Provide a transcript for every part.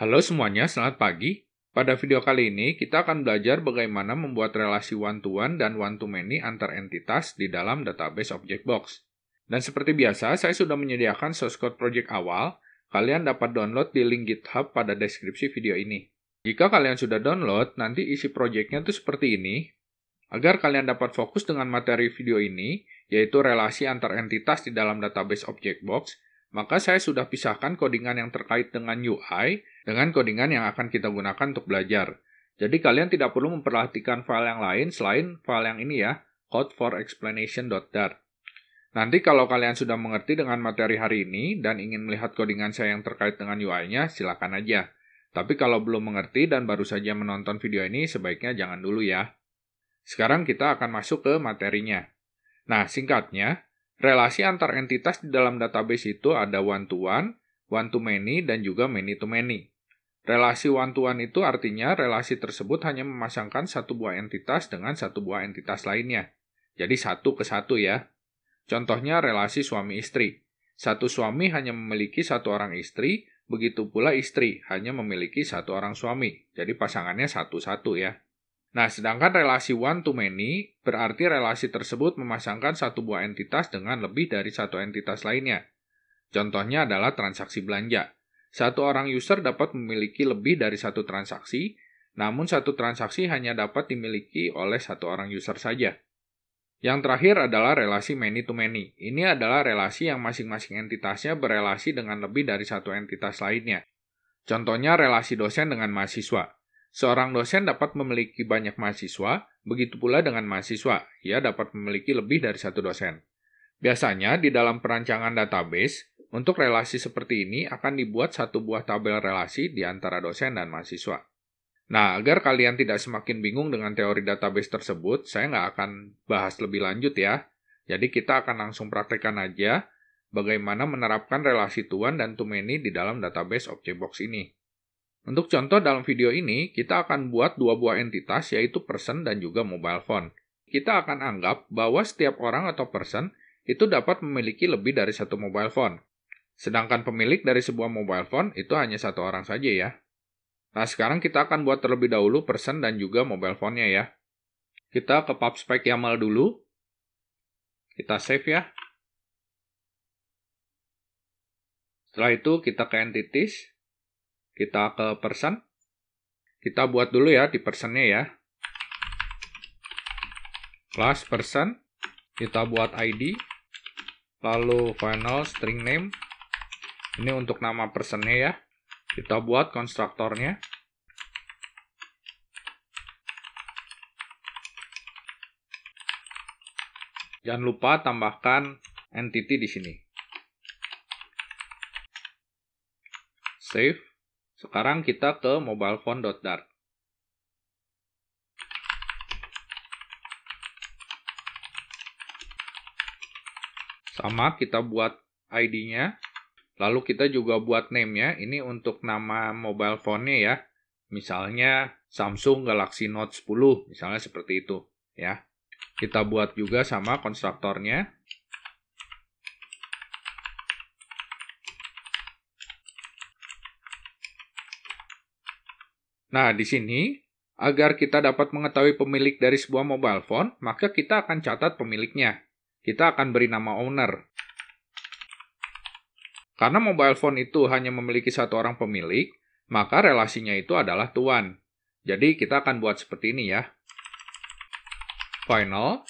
Halo semuanya, selamat pagi. Pada video kali ini, kita akan belajar bagaimana membuat relasi one-to-one -one dan one-to-many antar entitas di dalam database object box. Dan seperti biasa, saya sudah menyediakan source code project awal. Kalian dapat download di link GitHub pada deskripsi video ini. Jika kalian sudah download, nanti isi projectnya itu seperti ini. Agar kalian dapat fokus dengan materi video ini, yaitu relasi antar entitas di dalam database object box, maka saya sudah pisahkan kodingan yang terkait dengan UI dengan codingan yang akan kita gunakan untuk belajar. Jadi kalian tidak perlu memperhatikan file yang lain selain file yang ini ya, code for Nanti kalau kalian sudah mengerti dengan materi hari ini dan ingin melihat codingan saya yang terkait dengan UI-nya, silakan aja. Tapi kalau belum mengerti dan baru saja menonton video ini, sebaiknya jangan dulu ya. Sekarang kita akan masuk ke materinya. Nah, singkatnya, relasi antar entitas di dalam database itu ada one-to-one, -one, one to many dan juga many to many. Relasi one to one itu artinya relasi tersebut hanya memasangkan satu buah entitas dengan satu buah entitas lainnya. Jadi satu ke satu ya. Contohnya relasi suami istri. Satu suami hanya memiliki satu orang istri, begitu pula istri hanya memiliki satu orang suami. Jadi pasangannya satu-satu ya. Nah, sedangkan relasi one to many berarti relasi tersebut memasangkan satu buah entitas dengan lebih dari satu entitas lainnya. Contohnya adalah transaksi belanja. Satu orang user dapat memiliki lebih dari satu transaksi, namun satu transaksi hanya dapat dimiliki oleh satu orang user saja. Yang terakhir adalah relasi many to many. Ini adalah relasi yang masing-masing entitasnya berelasi dengan lebih dari satu entitas lainnya. Contohnya relasi dosen dengan mahasiswa. Seorang dosen dapat memiliki banyak mahasiswa, begitu pula dengan mahasiswa, ia dapat memiliki lebih dari satu dosen. Biasanya, di dalam perancangan database, untuk relasi seperti ini akan dibuat satu buah tabel relasi di antara dosen dan mahasiswa. Nah, agar kalian tidak semakin bingung dengan teori database tersebut, saya nggak akan bahas lebih lanjut ya. Jadi kita akan langsung praktekkan aja bagaimana menerapkan relasi tuan dan too many di dalam database object box ini. Untuk contoh dalam video ini, kita akan buat dua buah entitas yaitu person dan juga mobile phone. Kita akan anggap bahwa setiap orang atau person itu dapat memiliki lebih dari satu mobile phone. Sedangkan pemilik dari sebuah mobile phone itu hanya satu orang saja ya. Nah sekarang kita akan buat terlebih dahulu person dan juga mobile phone-nya ya. Kita ke pubspec YAML dulu. Kita save ya. Setelah itu kita ke entities. Kita ke person. Kita buat dulu ya di personnya ya. Class person. Kita buat ID. Lalu final string name ini untuk nama personnya ya. Kita buat konstruktornya. Jangan lupa tambahkan entity di sini. Save. Sekarang kita ke mobilephone.dart. Sama, kita buat ID-nya. Lalu kita juga buat name-nya, ini untuk nama mobile phone-nya ya. Misalnya Samsung Galaxy Note 10, misalnya seperti itu ya. Kita buat juga sama konstruktornya. Nah, di sini agar kita dapat mengetahui pemilik dari sebuah mobile phone, maka kita akan catat pemiliknya. Kita akan beri nama owner. Karena mobile phone itu hanya memiliki satu orang pemilik, maka relasinya itu adalah tuan. Jadi kita akan buat seperti ini ya. Final,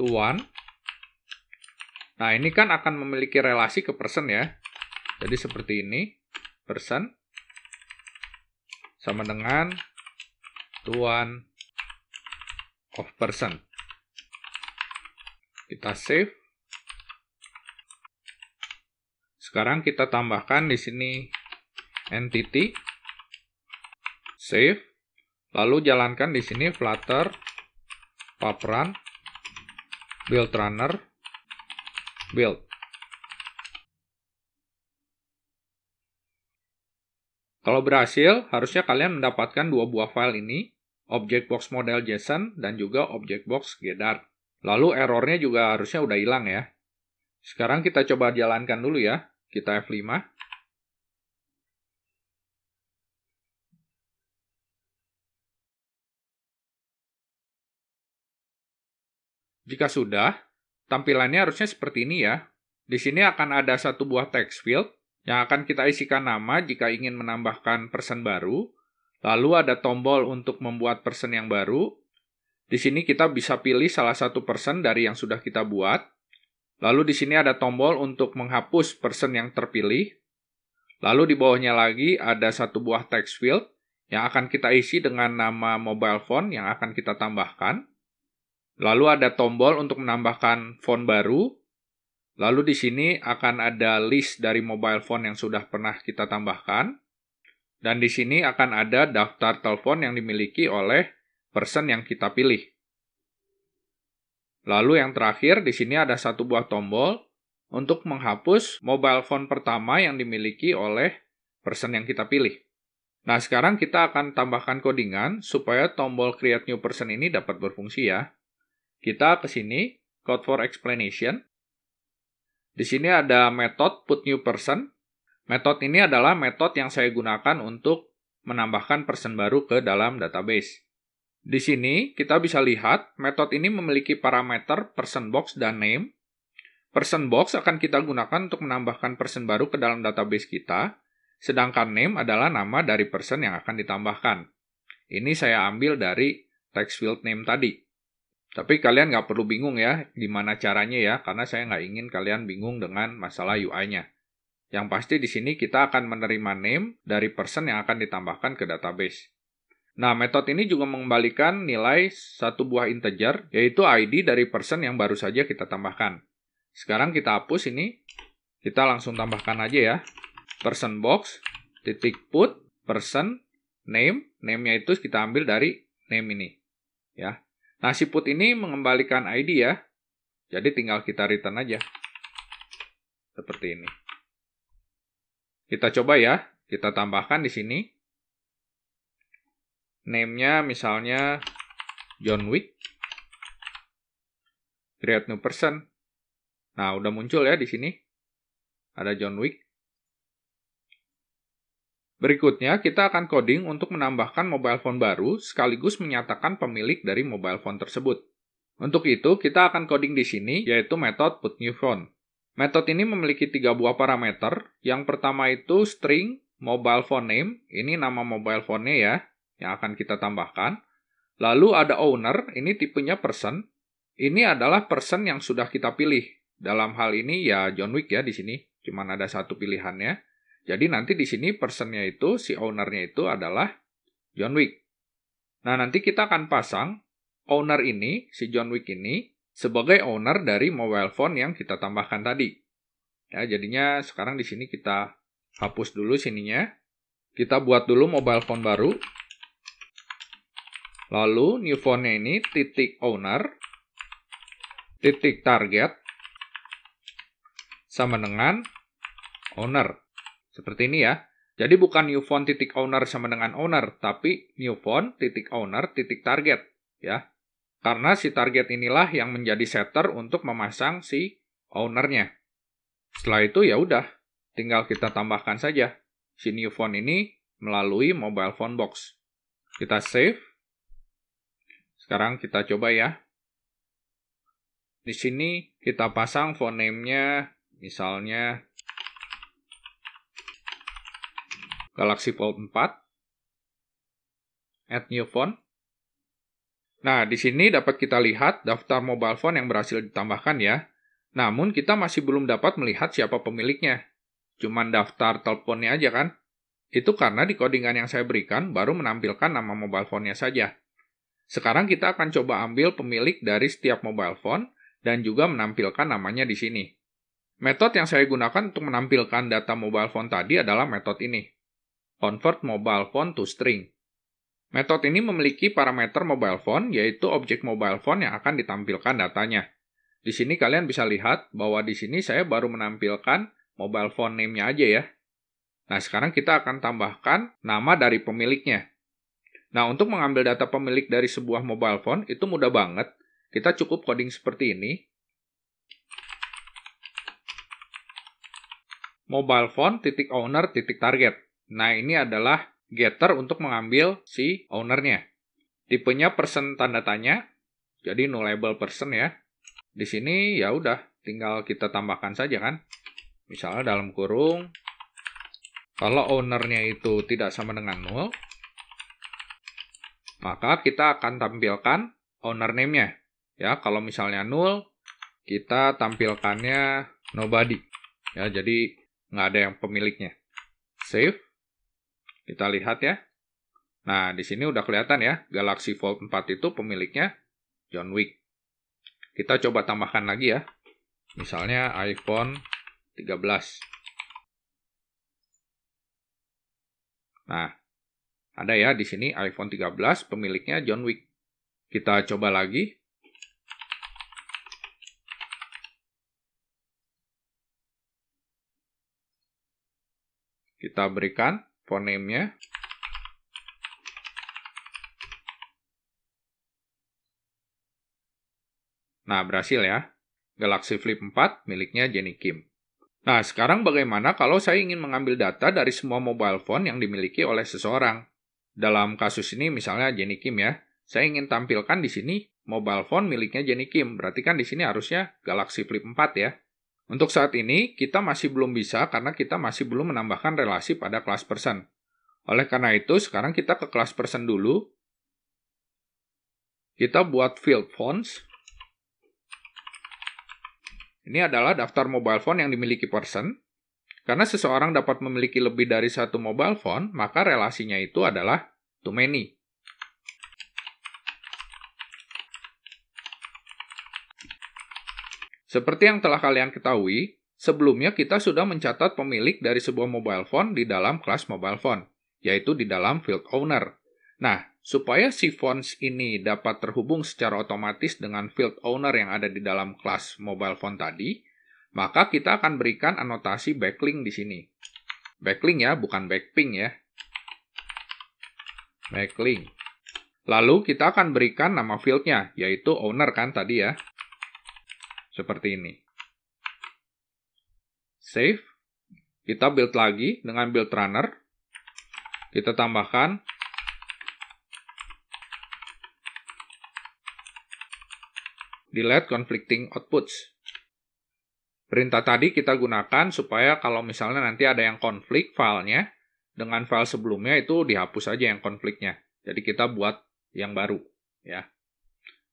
tuan. Nah ini kan akan memiliki relasi ke person ya. Jadi seperti ini, person sama dengan tuan of person. Kita save. Sekarang kita tambahkan di sini entity save lalu jalankan di sini flutter pub run build runner build Kalau berhasil, harusnya kalian mendapatkan dua buah file ini, object box model JSON dan juga object box GEDAR. Lalu errornya juga harusnya udah hilang ya. Sekarang kita coba jalankan dulu ya. Kita F5. Jika sudah, tampilannya harusnya seperti ini ya. Di sini akan ada satu buah text field yang akan kita isikan nama jika ingin menambahkan persen baru. Lalu ada tombol untuk membuat persen yang baru. Di sini kita bisa pilih salah satu persen dari yang sudah kita buat. Lalu di sini ada tombol untuk menghapus person yang terpilih. Lalu di bawahnya lagi ada satu buah text field yang akan kita isi dengan nama mobile phone yang akan kita tambahkan. Lalu ada tombol untuk menambahkan phone baru. Lalu di sini akan ada list dari mobile phone yang sudah pernah kita tambahkan. Dan di sini akan ada daftar telepon yang dimiliki oleh person yang kita pilih. Lalu yang terakhir di sini ada satu buah tombol untuk menghapus mobile phone pertama yang dimiliki oleh person yang kita pilih. Nah, sekarang kita akan tambahkan codingan supaya tombol create new person ini dapat berfungsi ya. Kita ke sini, code for explanation. Di sini ada method put new person. Metode ini adalah metode yang saya gunakan untuk menambahkan person baru ke dalam database. Di sini kita bisa lihat metode ini memiliki parameter person box dan name. Person box akan kita gunakan untuk menambahkan person baru ke dalam database kita, sedangkan name adalah nama dari person yang akan ditambahkan. Ini saya ambil dari text field name tadi. Tapi kalian nggak perlu bingung ya gimana caranya ya, karena saya nggak ingin kalian bingung dengan masalah UI-nya. Yang pasti di sini kita akan menerima name dari person yang akan ditambahkan ke database. Nah, metode ini juga mengembalikan nilai satu buah integer, yaitu ID dari person yang baru saja kita tambahkan. Sekarang kita hapus ini. Kita langsung tambahkan aja ya. Person box, titik put, person, name. Name-nya itu kita ambil dari name ini. Ya. Nah, si put ini mengembalikan ID ya. Jadi tinggal kita return aja. Seperti ini. Kita coba ya. Kita tambahkan di sini Name-nya misalnya John Wick. Create new person. Nah, udah muncul ya di sini. Ada John Wick. Berikutnya, kita akan coding untuk menambahkan mobile phone baru sekaligus menyatakan pemilik dari mobile phone tersebut. Untuk itu, kita akan coding di sini, yaitu method put new phone. Metode ini memiliki tiga buah parameter. Yang pertama itu string mobile phone name, ini nama mobile phone-nya ya yang akan kita tambahkan. Lalu ada owner, ini tipenya person. Ini adalah person yang sudah kita pilih. Dalam hal ini ya John Wick ya di sini, cuman ada satu pilihannya. Jadi nanti di sini personnya itu, si ownernya itu adalah John Wick. Nah nanti kita akan pasang owner ini, si John Wick ini, sebagai owner dari mobile phone yang kita tambahkan tadi. Ya, jadinya sekarang di sini kita hapus dulu sininya. Kita buat dulu mobile phone baru. Lalu new fontnya ini titik owner, titik target, sama dengan owner. Seperti ini ya. Jadi bukan new font titik owner sama dengan owner, tapi new font titik owner titik target. ya. Karena si target inilah yang menjadi setter untuk memasang si ownernya. Setelah itu ya udah, tinggal kita tambahkan saja si new font ini melalui mobile phone box. Kita save. Sekarang kita coba ya. Di sini kita pasang fonemnya, misalnya Galaxy Fold 4, add new font. Nah, di sini dapat kita lihat daftar mobile phone yang berhasil ditambahkan ya. Namun kita masih belum dapat melihat siapa pemiliknya. Cuman daftar teleponnya aja kan? Itu karena di codingan yang saya berikan baru menampilkan nama mobile phone-nya saja. Sekarang kita akan coba ambil pemilik dari setiap mobile phone dan juga menampilkan namanya di sini. Metode yang saya gunakan untuk menampilkan data mobile phone tadi adalah metode ini. Convert mobile phone to string. Metode ini memiliki parameter mobile phone, yaitu objek mobile phone yang akan ditampilkan datanya. Di sini kalian bisa lihat bahwa di sini saya baru menampilkan mobile phone name-nya aja ya. Nah, sekarang kita akan tambahkan nama dari pemiliknya. Nah, untuk mengambil data pemilik dari sebuah mobile phone itu mudah banget. Kita cukup coding seperti ini. Mobile phone titik owner titik target. Nah, ini adalah getter untuk mengambil si ownernya. Tipenya person tanda tanya. Jadi no label person ya. Di sini ya udah tinggal kita tambahkan saja kan. Misalnya dalam kurung kalau ownernya itu tidak sama dengan null maka kita akan tampilkan owner name-nya. Ya, kalau misalnya null, kita tampilkannya nobody. Ya, jadi nggak ada yang pemiliknya. Save. Kita lihat ya. Nah, di sini udah kelihatan ya, Galaxy Fold 4 itu pemiliknya John Wick. Kita coba tambahkan lagi ya. Misalnya iPhone 13. Nah, ada ya di sini iPhone 13 pemiliknya John Wick. Kita coba lagi. Kita berikan phone name-nya. Nah, berhasil ya. Galaxy Flip 4 miliknya Jenny Kim. Nah, sekarang bagaimana kalau saya ingin mengambil data dari semua mobile phone yang dimiliki oleh seseorang? Dalam kasus ini misalnya Jenny Kim ya, saya ingin tampilkan di sini mobile phone miliknya Jenny Kim. Berarti kan di sini harusnya Galaxy Flip 4 ya. Untuk saat ini, kita masih belum bisa karena kita masih belum menambahkan relasi pada kelas person. Oleh karena itu, sekarang kita ke kelas person dulu. Kita buat field phones Ini adalah daftar mobile phone yang dimiliki person. Karena seseorang dapat memiliki lebih dari satu mobile phone, maka relasinya itu adalah too many. Seperti yang telah kalian ketahui, sebelumnya kita sudah mencatat pemilik dari sebuah mobile phone di dalam kelas mobile phone, yaitu di dalam field owner. Nah, supaya si phones ini dapat terhubung secara otomatis dengan field owner yang ada di dalam kelas mobile phone tadi, maka kita akan berikan anotasi backlink di sini. Backlink ya, bukan backping ya backlink. Lalu kita akan berikan nama fieldnya, yaitu owner kan tadi ya. Seperti ini. Save. Kita build lagi dengan build runner. Kita tambahkan delete conflicting outputs. Perintah tadi kita gunakan supaya kalau misalnya nanti ada yang konflik filenya, dengan file sebelumnya itu dihapus aja yang konfliknya. Jadi kita buat yang baru ya.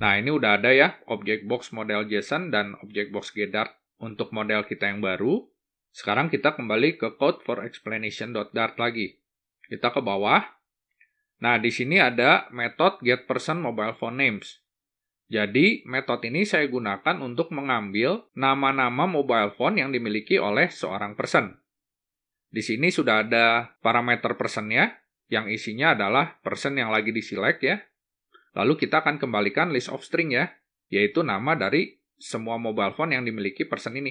Nah, ini udah ada ya object box model JSON dan object box Gedart untuk model kita yang baru. Sekarang kita kembali ke code for explanation.dart lagi. Kita ke bawah. Nah, di sini ada method get person mobile phone names. Jadi, metode ini saya gunakan untuk mengambil nama-nama mobile phone yang dimiliki oleh seorang person. Di sini sudah ada parameter persennya, yang isinya adalah persen yang lagi di select ya. Lalu kita akan kembalikan list of string ya, yaitu nama dari semua mobile phone yang dimiliki person ini.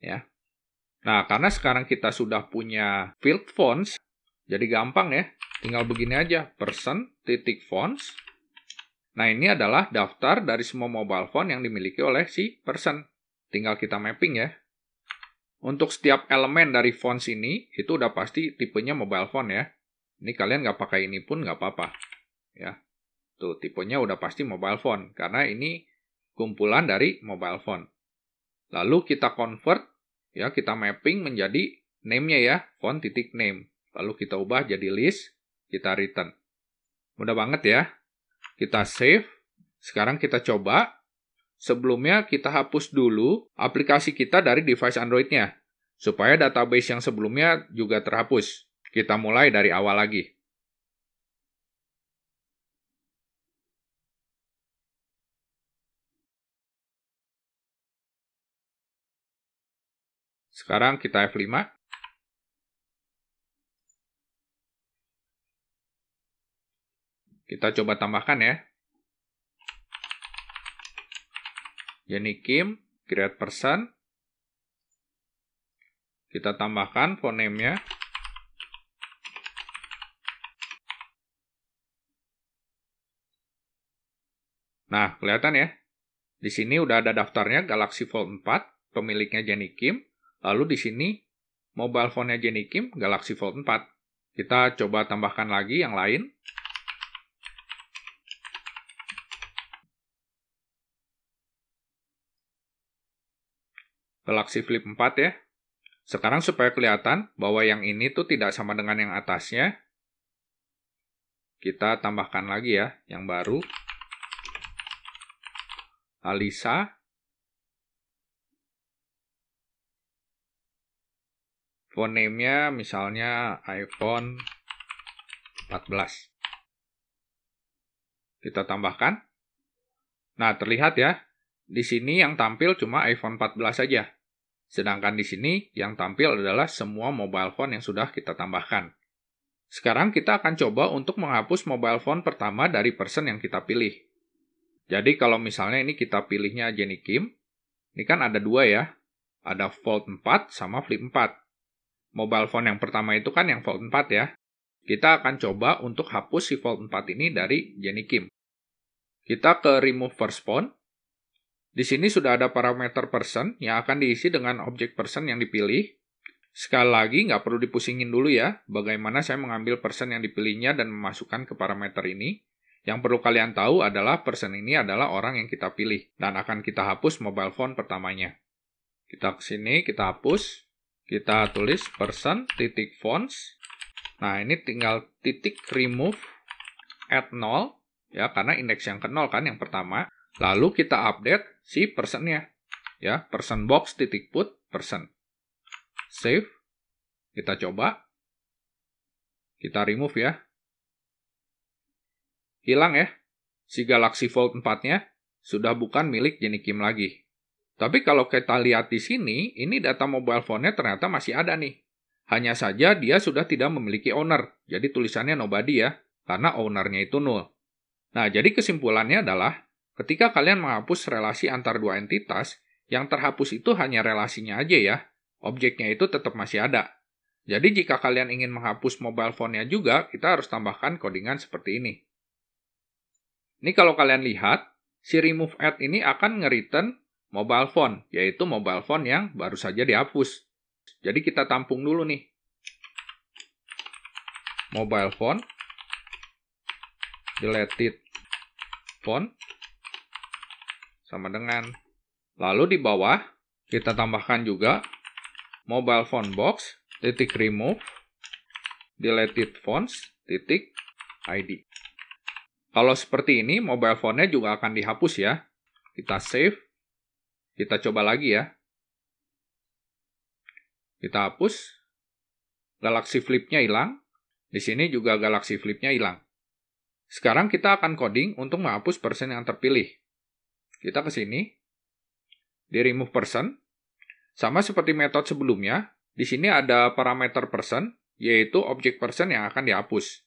Ya. Nah, karena sekarang kita sudah punya field phones jadi gampang ya. Tinggal begini aja, person titik phones Nah, ini adalah daftar dari semua mobile phone yang dimiliki oleh si person. Tinggal kita mapping ya. Untuk setiap elemen dari font sini, itu udah pasti tipenya mobile font ya. Ini kalian nggak pakai ini pun nggak apa-apa. Ya, tuh tipenya udah pasti mobile font. Karena ini kumpulan dari mobile font. Lalu kita convert, ya kita mapping menjadi name-nya ya, font titik name. Lalu kita ubah jadi list, kita return. Mudah banget ya. Kita save. Sekarang kita coba Sebelumnya kita hapus dulu aplikasi kita dari device Android-nya, supaya database yang sebelumnya juga terhapus. Kita mulai dari awal lagi. Sekarang kita F5. Kita coba tambahkan ya. Jenny Kim, create person. Kita tambahkan name-nya. Nah, kelihatan ya. Di sini udah ada daftarnya Galaxy Fold 4, pemiliknya Jenny Kim. Lalu di sini mobile phone-nya Jenny Kim, Galaxy Fold 4. Kita coba tambahkan lagi yang lain. Galaxy Flip 4 ya. Sekarang supaya kelihatan bahwa yang ini tuh tidak sama dengan yang atasnya, kita tambahkan lagi ya yang baru. Alisa. Phone name-nya misalnya iPhone 14. Kita tambahkan. Nah, terlihat ya. Di sini yang tampil cuma iPhone 14 saja. Sedangkan di sini yang tampil adalah semua mobile phone yang sudah kita tambahkan. Sekarang kita akan coba untuk menghapus mobile phone pertama dari person yang kita pilih. Jadi kalau misalnya ini kita pilihnya Jenny Kim, ini kan ada dua ya, ada Fold 4 sama Flip 4. Mobile phone yang pertama itu kan yang Fold 4 ya. Kita akan coba untuk hapus si Fold 4 ini dari Jenny Kim. Kita ke Remove First Phone, di sini sudah ada parameter person yang akan diisi dengan objek person yang dipilih. Sekali lagi, nggak perlu dipusingin dulu ya, bagaimana saya mengambil person yang dipilihnya dan memasukkan ke parameter ini. Yang perlu kalian tahu adalah person ini adalah orang yang kita pilih, dan akan kita hapus mobile phone pertamanya. Kita ke sini, kita hapus, kita tulis person titik fonts. Nah, ini tinggal titik remove at 0, ya, karena indeks yang ke 0 kan yang pertama. Lalu kita update si personnya. Ya, person box titik put person. Save. Kita coba. Kita remove ya. Hilang ya. Si Galaxy Fold 4-nya sudah bukan milik Jenny Kim lagi. Tapi kalau kita lihat di sini, ini data mobile phone-nya ternyata masih ada nih. Hanya saja dia sudah tidak memiliki owner, jadi tulisannya nobody ya, karena ownernya itu nol. Nah, jadi kesimpulannya adalah Ketika kalian menghapus relasi antar dua entitas, yang terhapus itu hanya relasinya aja ya. Objeknya itu tetap masih ada. Jadi jika kalian ingin menghapus mobile phone-nya juga, kita harus tambahkan codingan seperti ini. Ini kalau kalian lihat, si remove add ini akan ngeriten mobile phone, yaitu mobile phone yang baru saja dihapus. Jadi kita tampung dulu nih. Mobile phone, deleted phone, sama dengan. Lalu di bawah kita tambahkan juga mobile phone box titik remove deleted fonts titik id. Kalau seperti ini, mobile phonenya juga akan dihapus ya. Kita save. Kita coba lagi ya. Kita hapus. Galaxy Flip-nya hilang. Di sini juga Galaxy Flip-nya hilang. Sekarang kita akan coding untuk menghapus persen yang terpilih. Kita ke sini. Di remove person. Sama seperti metode sebelumnya, di sini ada parameter person, yaitu objek person yang akan dihapus.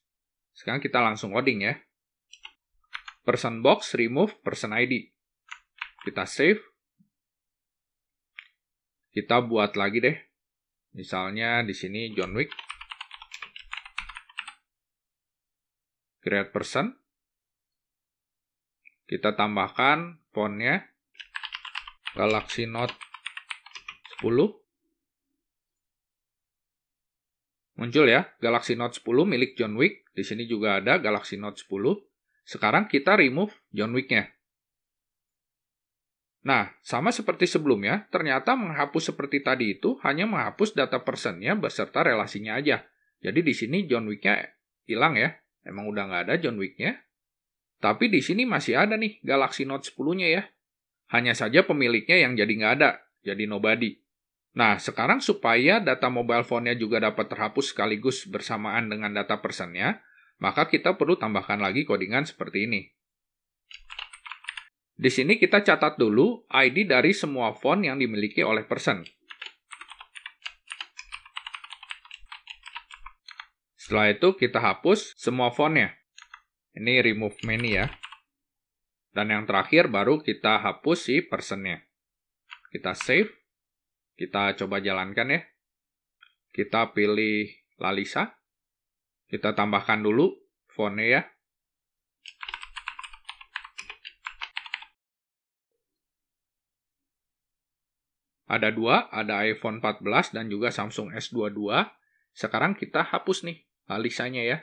Sekarang kita langsung coding ya. Person box remove person ID. Kita save. Kita buat lagi deh. Misalnya di sini John Wick. Create person. Kita tambahkan ponnya Galaxy Note 10 muncul ya Galaxy Note 10 milik John Wick di sini juga ada Galaxy Note 10 sekarang kita remove John Wicknya Nah, sama seperti sebelumnya, ternyata menghapus seperti tadi itu hanya menghapus data personnya beserta relasinya aja. Jadi di sini John Wicknya hilang ya. Emang udah nggak ada John Wicknya tapi di sini masih ada nih Galaxy Note 10-nya ya. Hanya saja pemiliknya yang jadi nggak ada, jadi nobody. Nah, sekarang supaya data mobile phone-nya juga dapat terhapus sekaligus bersamaan dengan data person-nya, maka kita perlu tambahkan lagi codingan seperti ini. Di sini kita catat dulu ID dari semua font yang dimiliki oleh person. Setelah itu kita hapus semua font-nya. Ini remove many ya. Dan yang terakhir baru kita hapus si personnya. Kita save. Kita coba jalankan ya. Kita pilih Lalisa. Kita tambahkan dulu fontnya ya. Ada dua, ada iPhone 14 dan juga Samsung S22. Sekarang kita hapus nih Lalisanya ya.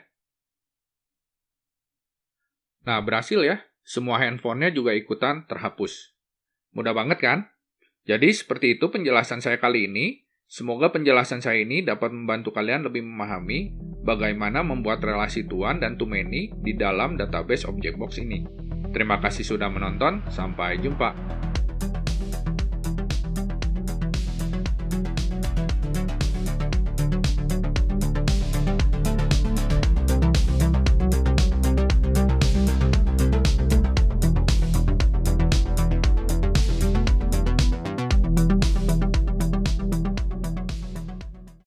Nah, berhasil ya. Semua handphonenya juga ikutan terhapus. Mudah banget kan? Jadi seperti itu penjelasan saya kali ini. Semoga penjelasan saya ini dapat membantu kalian lebih memahami bagaimana membuat relasi tuan dan too many di dalam database object box ini. Terima kasih sudah menonton, sampai jumpa.